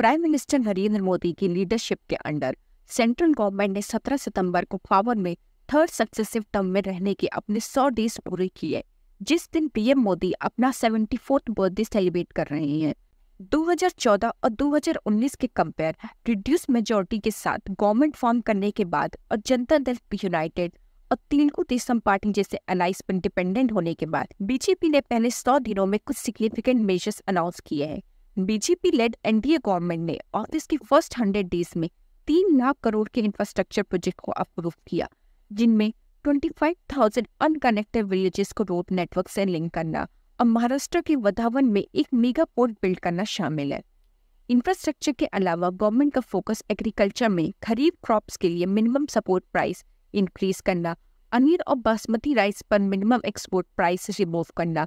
prime minister Narendra Modi की leadership के under central government ने 17 सितंबर को पावर में थर्ड सक्सेसिव टर्म में रहने के अपने 100 डेज पूरे किए जिस दिन पीएम मोदी अपना सेवेंटी बर्थडे सेलिब्रेट कर रहे हैं 2014 और 2019 के कंपेयर रिड्यूस मेजोरिटी के साथ गवर्नमेंट फॉर्म करने के बाद और जनता दल यूनाइटेड और तेलुगु देशम पार्टी जैसे एनआईस पर डिपेंडेंट होने के बाद बीजेपी ने पहले 100 दिनों में कुछ सिग्निफिकेंट मेजर्स अनाउंस किए हैं बीजेपी लेड एनडीए गवर्नमेंट ने ऑफिस की फर्स्ट हंड्रेड डेज में तीन लाख करोड़ के इंफ्रास्ट्रक्चर प्रोजेक्ट को अप्रूव किया जिनमें थाउजेंड अनकनेक्टेड विलेजेस को रोड नेटवर्क से लिंक करना और महाराष्ट्र के वधावन में एक मेगा पोर्ट बिल्ड करना शामिल है इंफ्रास्ट्रक्चर के अलावा गवर्नमेंट का फोकस एग्रीकल्चर में खरीफ क्रॉप्स के लिए मिनिमम सपोर्ट प्राइस इंक्रीज करना अनिल और बासमती राइस पर मिनिमम एक्सपोर्ट प्राइस रिमूव करना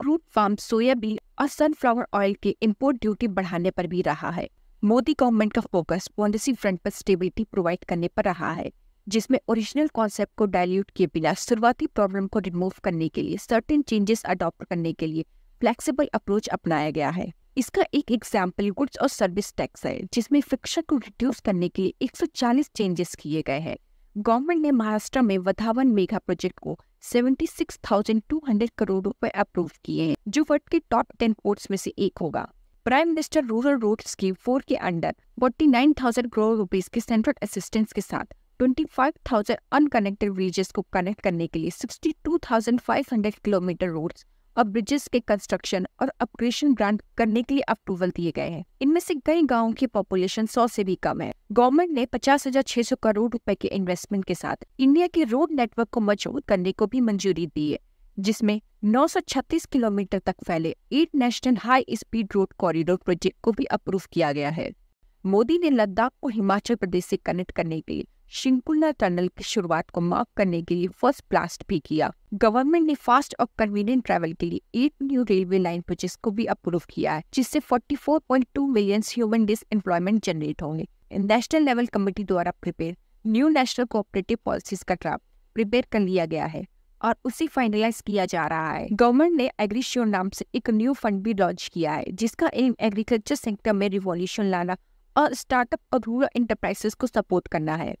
क्रूड फार्म सोयाबीन और सनफ्लावर ऑयल के इम्पोर्ट ड्यूटी बढ़ाने पर भी रहा है मोदी गवर्नमेंट का फोकस पॉलिसी फ्रंट पर स्टेबिलिटी प्रोवाइड करने पर रहा है जिसमें ओरिजिनल कॉन्सेप्ट को डायल्यूट किए बिना शुरुआती प्रॉब्लम को रिमूव करने के लिए सर्टेन चेंजेस अडॉप्ट करने के लिए फ्लेक्सिबल अप्रोच अपनाया गया है इसका एक एग्जाम्पल गुड्स और सर्विस टैक्स है जिसमें फिक्शन को रिड्यूस करने के लिए एक चेंजेस किए गए हैं गवर्नमेंट ने महाराष्ट्र में वधावन मेघा प्रोजेक्ट को 76,200 करोड़ रुपए अप्रूव किए हैं जो वर्ल्ड के टॉप टेन पोर्ट्स में से एक होगा prime minister rural road scheme four के अंडर 49,000 करोड़ रुपीस के सेंट्रल असिस्टेंस के साथ 25,000 अनकनेक्टेड रीजेस को कनेक्ट करने के लिए 62,500 किलोमीटर रोड्स और ब्रिजेस के कंस्ट्रक्शन और अपग्रेशन ग्रांट करने के लिए अप्रूवल दिए गए हैं इनमें से कई गाँव की पॉपुलेशन सौ से भी कम है गवर्नमेंट ने पचास हजार छह सौ करोड़ रुपए के इन्वेस्टमेंट के साथ इंडिया के रोड नेटवर्क को मजबूत करने को भी मंजूरी दी है जिसमें 936 किलोमीटर तक फैले eight national high speed road corridor project को भी अप्रूव किया गया है मोदी ने लद्दाख को हिमाचल प्रदेश से कनेक्ट करने के लिए शिंकुलना टनल की शुरुआत को मार्क करने के लिए फर्स्ट ब्लास्ट भी किया गवर्नमेंट ने फास्ट और कन्वीनियंट ट्रैवल के लिए eight new railway line project को भी अप्रूव किया है जिससे 44.2 मिलियन ह्यूमन डिसएम्प्लॉयमेंट जनरेट होंगे नेशनल लेवल कमेटी द्वारा prepare new national cooperative policies का ड्राफ्ट प्रिपेयर कर लिया गया है और उसे फाइनलाइज किया जा रहा है गवर्नमेंट ने एग्रीश्योर नाम से एक न्यू फंड भी लॉन्च किया है जिसका एम एग्रीकल्चर सेक्टर में रिवॉल्यूशन लाना और स्टार्टअप और रूरल इंटरप्राइजेस को सपोर्ट करना है